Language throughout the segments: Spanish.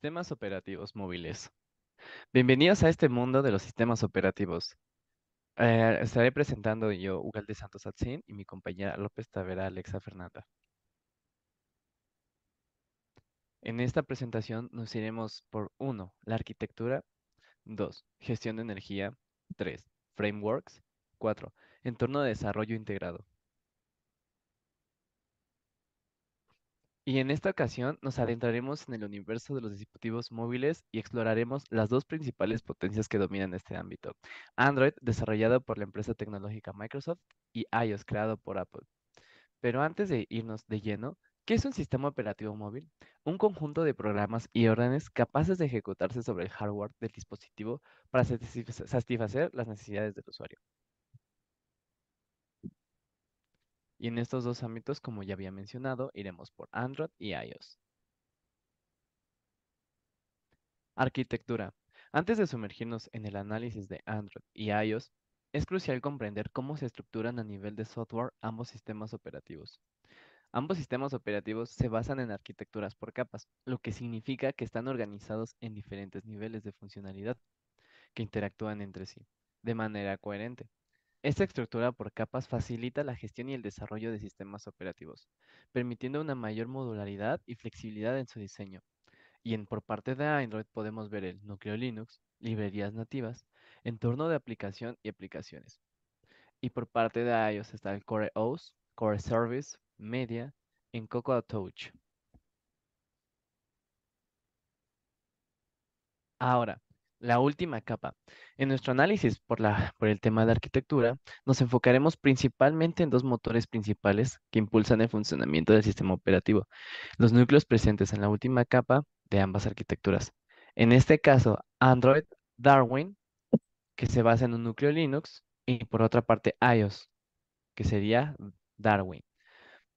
Sistemas operativos móviles. Bienvenidos a este mundo de los sistemas operativos. Eh, estaré presentando yo, Ugalde Santos atsin y mi compañera López Tavera Alexa Fernanda. En esta presentación nos iremos por 1. La arquitectura. 2. Gestión de energía. 3. Frameworks. 4. Entorno de desarrollo integrado. Y en esta ocasión nos adentraremos en el universo de los dispositivos móviles y exploraremos las dos principales potencias que dominan este ámbito. Android, desarrollado por la empresa tecnológica Microsoft, y iOS, creado por Apple. Pero antes de irnos de lleno, ¿qué es un sistema operativo móvil? Un conjunto de programas y órdenes capaces de ejecutarse sobre el hardware del dispositivo para satisfacer las necesidades del usuario. Y en estos dos ámbitos, como ya había mencionado, iremos por Android y iOS. Arquitectura. Antes de sumergirnos en el análisis de Android y iOS, es crucial comprender cómo se estructuran a nivel de software ambos sistemas operativos. Ambos sistemas operativos se basan en arquitecturas por capas, lo que significa que están organizados en diferentes niveles de funcionalidad que interactúan entre sí, de manera coherente. Esta estructura por capas facilita la gestión y el desarrollo de sistemas operativos, permitiendo una mayor modularidad y flexibilidad en su diseño. Y en por parte de Android podemos ver el núcleo Linux, librerías nativas, entorno de aplicación y aplicaciones. Y por parte de iOS está el Core OS, Core Service, Media, en Cocoa Touch. Ahora, la última capa. En nuestro análisis por, la, por el tema de arquitectura, nos enfocaremos principalmente en dos motores principales que impulsan el funcionamiento del sistema operativo, los núcleos presentes en la última capa de ambas arquitecturas. En este caso, Android Darwin, que se basa en un núcleo Linux, y por otra parte iOS, que sería Darwin.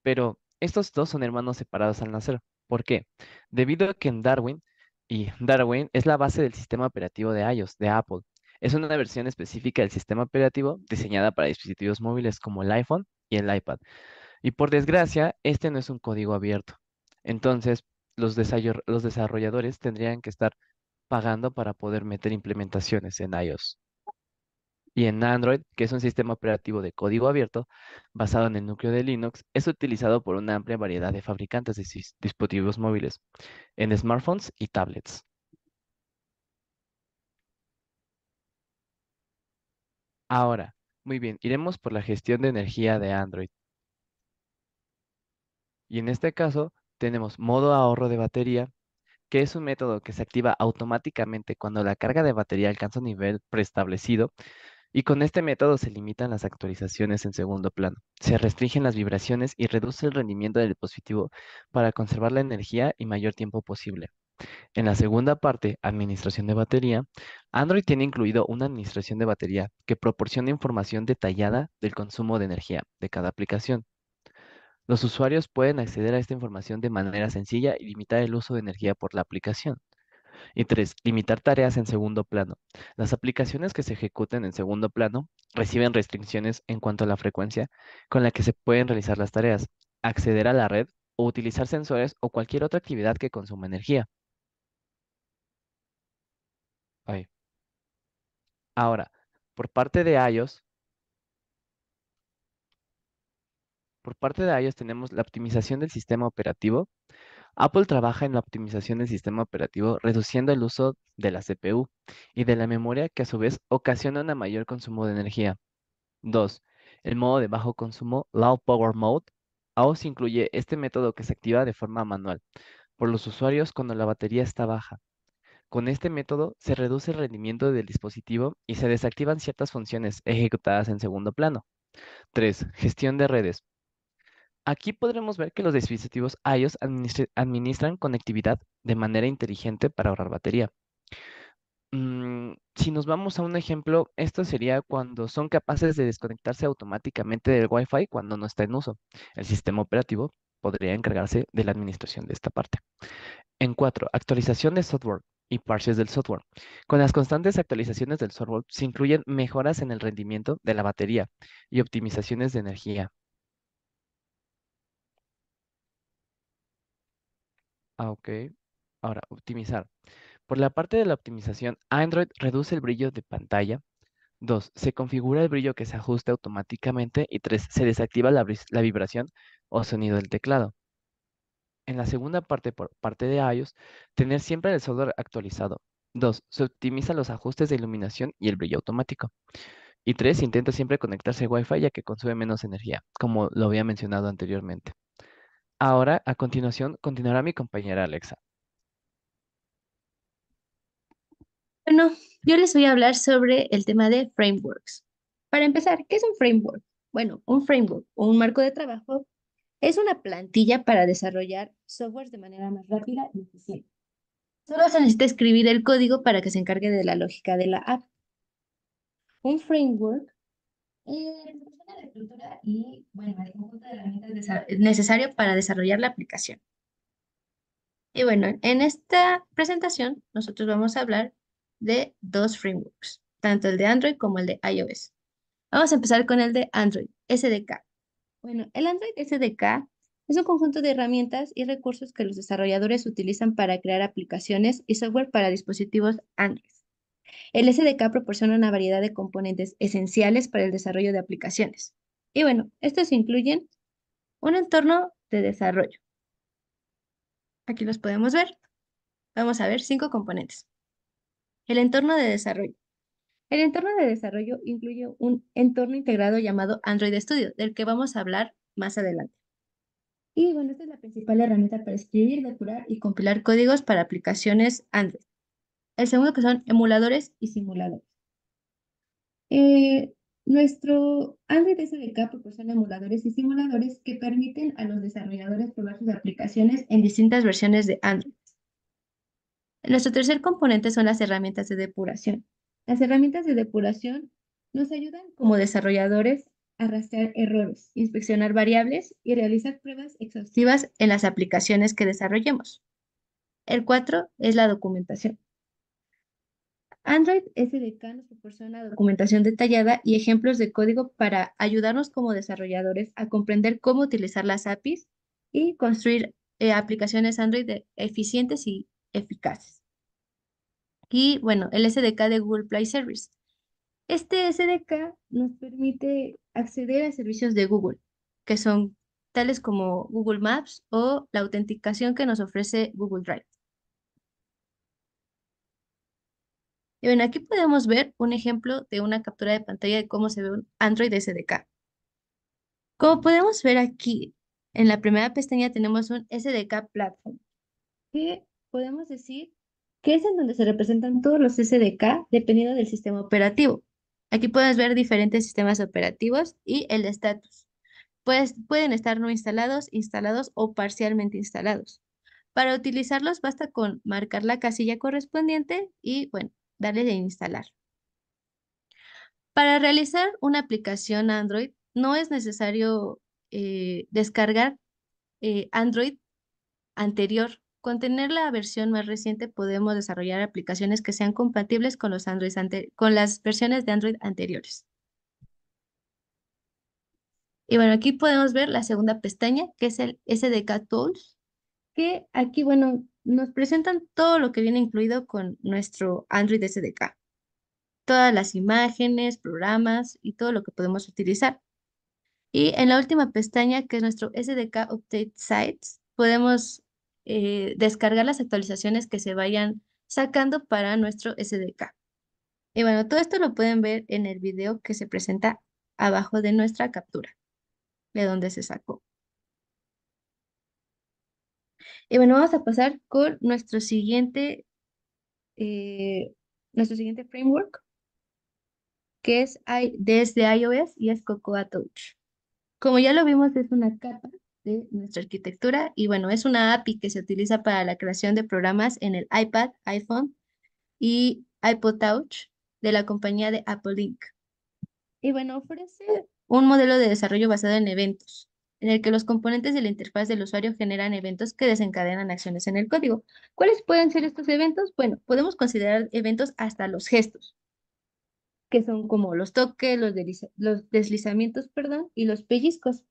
Pero estos dos son hermanos separados al nacer. ¿Por qué? Debido a que en Darwin y Darwin es la base del sistema operativo de iOS de Apple. Es una versión específica del sistema operativo diseñada para dispositivos móviles como el iPhone y el iPad. Y por desgracia, este no es un código abierto. Entonces, los, desarrolladores tendrían que estar pagando para poder meter implementaciones en iOS. Y en Android, que es un sistema operativo de código abierto basado en el núcleo de Linux, es utilizado por una amplia variedad de fabricantes de dispositivos móviles, en smartphones y tablets. Ahora, muy bien, iremos por la gestión de energía de Android. Y en este caso, tenemos modo ahorro de batería, que es un método que se activa automáticamente cuando la carga de batería alcanza un nivel preestablecido y con este método se limitan las actualizaciones en segundo plano, se restringen las vibraciones y reduce el rendimiento del dispositivo para conservar la energía y mayor tiempo posible. En la segunda parte, administración de batería, Android tiene incluido una administración de batería que proporciona información detallada del consumo de energía de cada aplicación. Los usuarios pueden acceder a esta información de manera sencilla y limitar el uso de energía por la aplicación. Y tres, limitar tareas en segundo plano. Las aplicaciones que se ejecuten en segundo plano reciben restricciones en cuanto a la frecuencia con la que se pueden realizar las tareas, acceder a la red o utilizar sensores o cualquier otra actividad que consuma energía. Ahí. Ahora, por parte de iOS, por parte de iOS tenemos la optimización del sistema operativo Apple trabaja en la optimización del sistema operativo reduciendo el uso de la CPU y de la memoria que a su vez ocasiona un mayor consumo de energía. 2. El modo de bajo consumo, Low Power Mode, AOS incluye este método que se activa de forma manual por los usuarios cuando la batería está baja. Con este método se reduce el rendimiento del dispositivo y se desactivan ciertas funciones ejecutadas en segundo plano. 3. Gestión de redes. Aquí podremos ver que los dispositivos iOS administran conectividad de manera inteligente para ahorrar batería. Mm, si nos vamos a un ejemplo, esto sería cuando son capaces de desconectarse automáticamente del Wi-Fi cuando no está en uso. El sistema operativo podría encargarse de la administración de esta parte. En cuatro, actualización de software y parches del software. Con las constantes actualizaciones del software se incluyen mejoras en el rendimiento de la batería y optimizaciones de energía, Ah, ok. Ahora, optimizar. Por la parte de la optimización, Android reduce el brillo de pantalla. Dos, Se configura el brillo que se ajuste automáticamente. Y tres, Se desactiva la, vibración o sonido del teclado. En la segunda parte, por parte de iOS, tener siempre el software actualizado. 2. Se optimiza los ajustes de iluminación y el brillo automático. Y tres, Intenta siempre conectarse a Wi-Fi ya que consume menos energía, como lo había mencionado anteriormente. Ahora, a continuación, continuará mi compañera Alexa. Bueno, yo les voy a hablar sobre el tema de frameworks. Para empezar, ¿qué es un framework? Bueno, un framework o un marco de trabajo es una plantilla para desarrollar software de manera más rápida y eficiente. Solo se necesita escribir el código para que se encargue de la lógica de la app. Un framework eh, y, bueno, el conjunto de herramientas necesario para desarrollar la aplicación. Y bueno, en esta presentación nosotros vamos a hablar de dos frameworks, tanto el de Android como el de iOS. Vamos a empezar con el de Android, SDK. Bueno, el Android SDK es un conjunto de herramientas y recursos que los desarrolladores utilizan para crear aplicaciones y software para dispositivos Android. El SDK proporciona una variedad de componentes esenciales para el desarrollo de aplicaciones. Y bueno, estos incluyen un entorno de desarrollo. Aquí los podemos ver. Vamos a ver cinco componentes. El entorno de desarrollo. El entorno de desarrollo incluye un entorno integrado llamado Android Studio, del que vamos a hablar más adelante. Y bueno, esta es la principal herramienta para escribir, depurar y compilar códigos para aplicaciones Android. El segundo que son emuladores y simuladores. Eh, nuestro Android SDK proporciona emuladores y simuladores que permiten a los desarrolladores probar sus aplicaciones en distintas versiones de Android. Nuestro tercer componente son las herramientas de depuración. Las herramientas de depuración nos ayudan como desarrolladores a rastrear errores, inspeccionar variables y realizar pruebas exhaustivas en las aplicaciones que desarrollemos. El cuatro es la documentación. Android SDK nos proporciona documentación detallada y ejemplos de código para ayudarnos como desarrolladores a comprender cómo utilizar las APIs y construir eh, aplicaciones Android eficientes y eficaces. Y bueno, el SDK de Google Play Service. Este SDK nos permite acceder a servicios de Google, que son tales como Google Maps o la autenticación que nos ofrece Google Drive. Y aquí podemos ver un ejemplo de una captura de pantalla de cómo se ve un Android SDK. Como podemos ver aquí, en la primera pestaña tenemos un SDK Platform, que podemos decir que es en donde se representan todos los SDK dependiendo del sistema operativo. Aquí puedes ver diferentes sistemas operativos y el estatus. Pues pueden estar no instalados, instalados o parcialmente instalados. Para utilizarlos basta con marcar la casilla correspondiente y, bueno, darle de instalar. Para realizar una aplicación Android no es necesario eh, descargar eh, Android anterior. Con tener la versión más reciente podemos desarrollar aplicaciones que sean compatibles con, los con las versiones de Android anteriores. Y bueno, aquí podemos ver la segunda pestaña, que es el SDK Tools, que aquí, bueno, nos presentan todo lo que viene incluido con nuestro Android SDK. Todas las imágenes, programas y todo lo que podemos utilizar. Y en la última pestaña, que es nuestro SDK Update Sites, podemos eh, descargar las actualizaciones que se vayan sacando para nuestro SDK. Y bueno, todo esto lo pueden ver en el video que se presenta abajo de nuestra captura, de donde se sacó. Y bueno, vamos a pasar con nuestro siguiente, eh, nuestro siguiente framework, que es desde iOS y es Cocoa Touch. Como ya lo vimos, es una capa de nuestra arquitectura y bueno, es una API que se utiliza para la creación de programas en el iPad, iPhone y iPod Touch de la compañía de Apple Inc. Y bueno, ofrece un modelo de desarrollo basado en eventos, en el que los componentes de la interfaz del usuario generan eventos que desencadenan acciones en el código. ¿Cuáles pueden ser estos eventos? Bueno, podemos considerar eventos hasta los gestos, que son como los toques, los, deslizamientos perdón, y los pellizcos.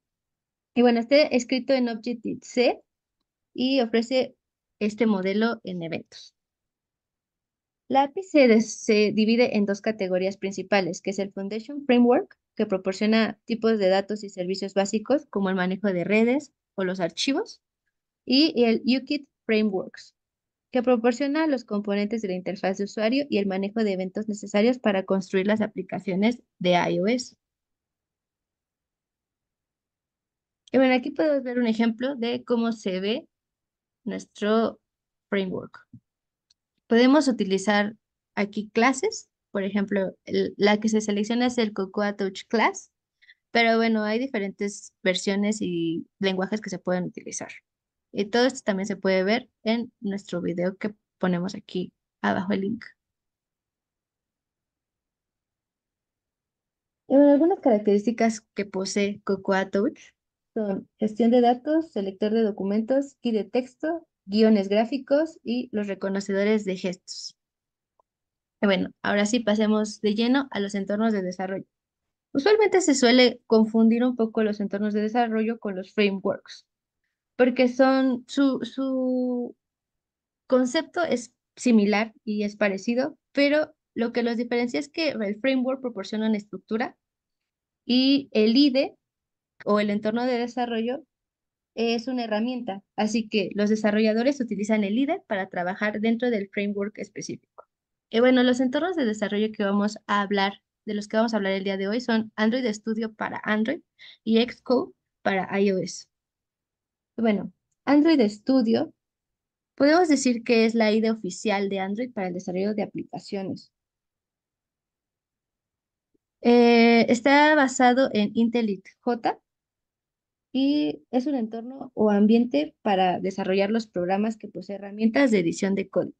Y bueno, está escrito en Objective-C y ofrece este modelo en eventos. La API se, divide en dos categorías principales, que es el Foundation Framework que proporciona tipos de datos y servicios básicos como el manejo de redes o los archivos, y el UKIT Frameworks, que proporciona los componentes de la interfaz de usuario y el manejo de eventos necesarios para construir las aplicaciones de iOS. Y bueno, aquí podemos ver un ejemplo de cómo se ve nuestro framework. Podemos utilizar aquí clases por ejemplo, la que se selecciona es el Cocoa Touch Class, pero bueno, hay diferentes versiones y lenguajes que se pueden utilizar. Y todo esto también se puede ver en nuestro video que ponemos aquí abajo el link. algunas características que posee Cocoa Touch son gestión de datos, selector de documentos, y de texto, guiones gráficos y los reconocedores de gestos. Bueno, ahora sí pasemos de lleno a los entornos de desarrollo. Usualmente se suele confundir un poco los entornos de desarrollo con los frameworks, porque son su, su concepto es similar y es parecido, pero lo que los diferencia es que el framework proporciona una estructura y el IDE o el entorno de desarrollo es una herramienta, así que los desarrolladores utilizan el IDE para trabajar dentro del framework específico. Eh, bueno, los entornos de desarrollo que vamos a hablar, de los que vamos a hablar el día de hoy, son Android Studio para Android y Xcode para iOS. Bueno, Android Studio, podemos decir que es la IDE oficial de Android para el desarrollo de aplicaciones. Eh, está basado en IntelliJ y es un entorno o ambiente para desarrollar los programas que posee herramientas de edición de código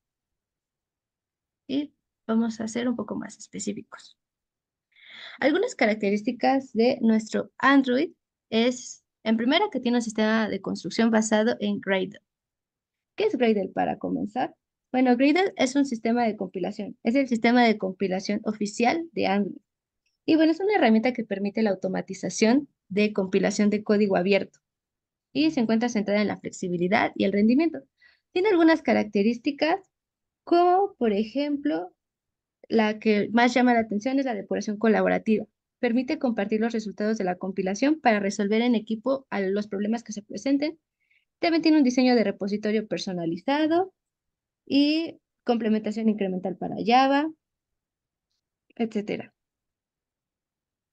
y vamos a ser un poco más específicos. Algunas características de nuestro Android es, en primera, que tiene un sistema de construcción basado en Gradle. ¿Qué es Gradle para comenzar? Bueno, Gradle es un sistema de compilación, es el sistema de compilación oficial de Android. Y bueno, es una herramienta que permite la automatización de compilación de código abierto y se encuentra centrada en la flexibilidad y el rendimiento. Tiene algunas características como por ejemplo la que más llama la atención es la depuración colaborativa. Permite compartir los resultados de la compilación para resolver en equipo los problemas que se presenten. También tiene un diseño de repositorio personalizado y complementación incremental para Java, etc.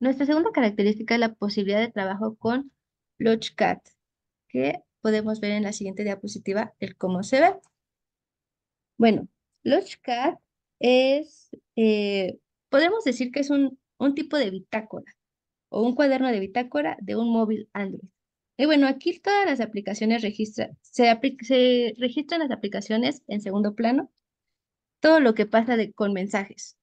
Nuestra segunda característica es la posibilidad de trabajo con Logcat, que podemos ver en la siguiente diapositiva el cómo se ve. Bueno, Logcat es, eh, podemos decir que es un, un tipo de bitácora o un cuaderno de bitácora de un móvil Android. Y bueno, aquí todas las aplicaciones registran, se, se, registran las aplicaciones en segundo plano, todo lo que pasa con mensajes.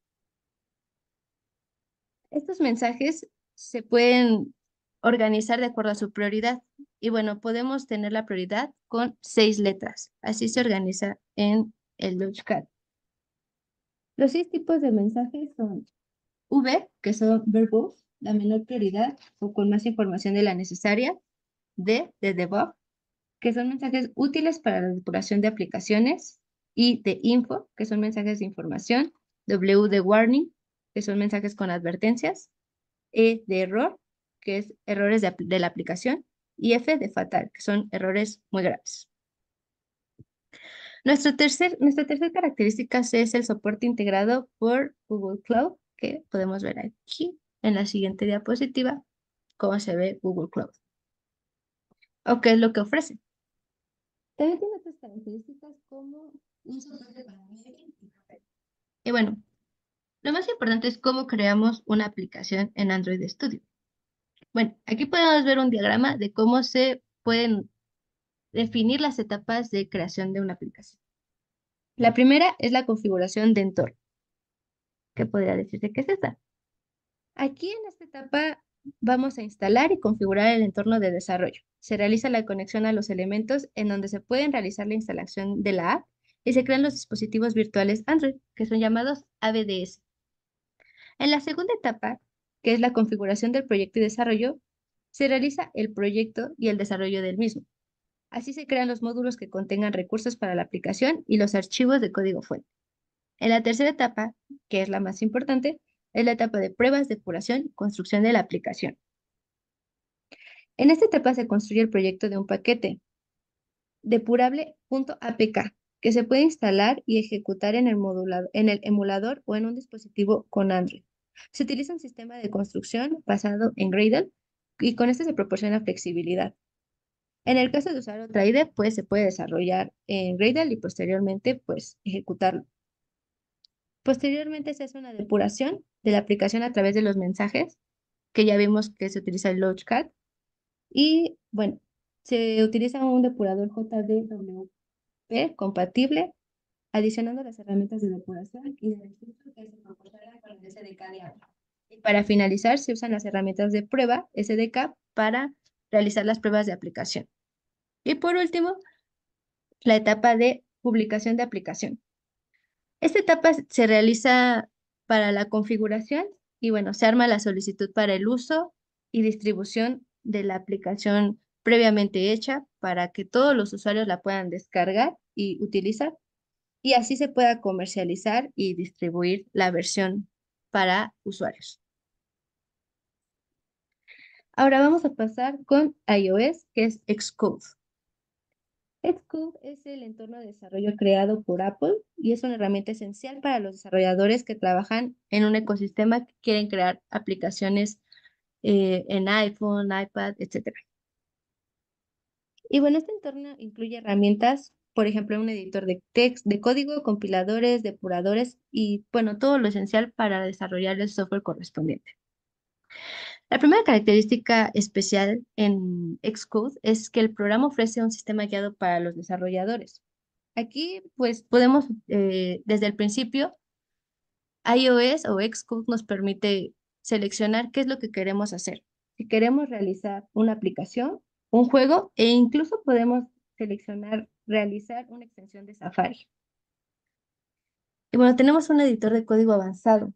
Estos mensajes se pueden organizar de acuerdo a su prioridad. Y bueno, podemos tener la prioridad con seis letras. Así se organiza en el Los seis tipos de mensajes son V, que son verbos, la menor prioridad o con más información de la necesaria, D, de debug, que son mensajes útiles para la depuración de aplicaciones, y de info, que son mensajes de información, W de warning, que son mensajes con advertencias, E de error, que es errores de la aplicación, y F de fatal, que son errores muy graves tercer, nuestra tercera característica es el soporte integrado por Google Cloud, que podemos ver aquí en la siguiente diapositiva cómo se ve Google Cloud. O qué es lo que ofrece. También tiene otras características como un soporte para Y bueno, lo más importante es cómo creamos una aplicación en Android Studio. Bueno, aquí podemos ver un diagrama de cómo se pueden definir las etapas de creación de una aplicación. La primera es la configuración de entorno. ¿Qué podría decirse que es esta? Aquí en esta etapa vamos a instalar y configurar el entorno de desarrollo. Se realiza la conexión a los elementos en donde se pueden realizar la instalación de la app y se crean los dispositivos virtuales Android, que son llamados ABDS. En la segunda etapa, que es la configuración del proyecto y desarrollo, se realiza el proyecto y el desarrollo del mismo. Así se crean los módulos que contengan recursos para la aplicación y los archivos de código fuente. En la tercera etapa, que es la más importante, es la etapa de pruebas, depuración y construcción de la aplicación. En esta etapa se construye el proyecto de un paquete depurable.apk que se puede instalar y ejecutar en el, en el emulador o en un dispositivo con Android. Se utiliza un sistema de construcción basado en Gradle y con este se proporciona flexibilidad. En el caso de usar otra IDE, pues se puede desarrollar en Gradle y posteriormente pues ejecutarlo. Posteriormente se hace una depuración de la aplicación a través de los mensajes, que ya vimos que se utiliza el Logcat. Y bueno, se utiliza un depurador JDWP compatible, adicionando las herramientas de depuración y de registro que se comportará con el SDK de Y para finalizar, se usan las herramientas de prueba SDK para realizar las pruebas de aplicación. Y por último, la etapa de publicación de aplicación. Esta etapa se realiza para la configuración y bueno, se arma la solicitud para el uso y distribución de la aplicación previamente hecha para que todos los usuarios la puedan descargar y utilizar y así se pueda comercializar y distribuir la versión para usuarios. Ahora vamos a pasar con iOS, que es Xcode. Xcode es el entorno de desarrollo creado por Apple y es una herramienta esencial para los desarrolladores que trabajan en un ecosistema que quieren crear aplicaciones eh, en iPhone, iPad, etc. Y bueno, este entorno incluye herramientas, por ejemplo, un editor de, text, de código, compiladores, depuradores y, bueno, todo lo esencial para desarrollar el software correspondiente. La primera característica especial en Xcode es que el programa ofrece un sistema guiado para los desarrolladores. Aquí, pues, podemos, eh, desde el principio, iOS o Xcode nos permite seleccionar qué es lo que queremos hacer. Si queremos realizar una aplicación, un juego, e incluso podemos seleccionar realizar una extensión de Safari. Y bueno, tenemos un editor de código avanzado.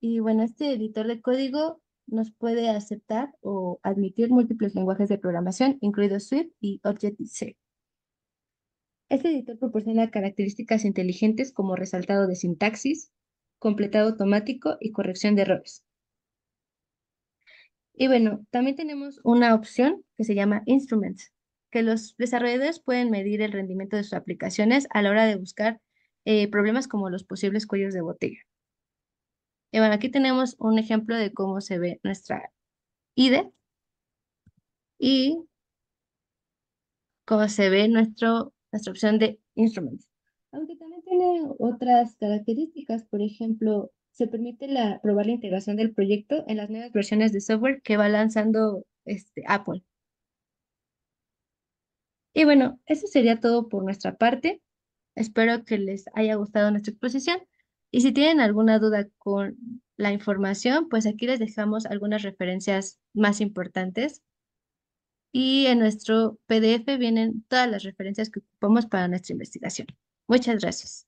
Y bueno, este editor de código nos puede aceptar o admitir múltiples lenguajes de programación, incluidos Swift y Objective-C. Este editor proporciona características inteligentes como resaltado de sintaxis, completado automático y corrección de errores. Y bueno, también tenemos una opción que se llama Instruments, que los desarrolladores pueden medir el rendimiento de sus aplicaciones a la hora de buscar eh, problemas como los posibles cuellos de botella. Y bueno, aquí tenemos un ejemplo de cómo se ve nuestra IDE y cómo se ve nuestro, nuestra opción de instruments. Aunque también tiene otras características, por ejemplo, se permite la, probar la integración del proyecto en las nuevas versiones de software que va lanzando este, Apple. Y bueno, eso sería todo por nuestra parte. Espero que les haya gustado nuestra exposición. Y si tienen alguna duda con la información, pues aquí les dejamos algunas referencias más importantes. Y en nuestro PDF vienen todas las referencias que ocupamos para nuestra investigación. Muchas gracias.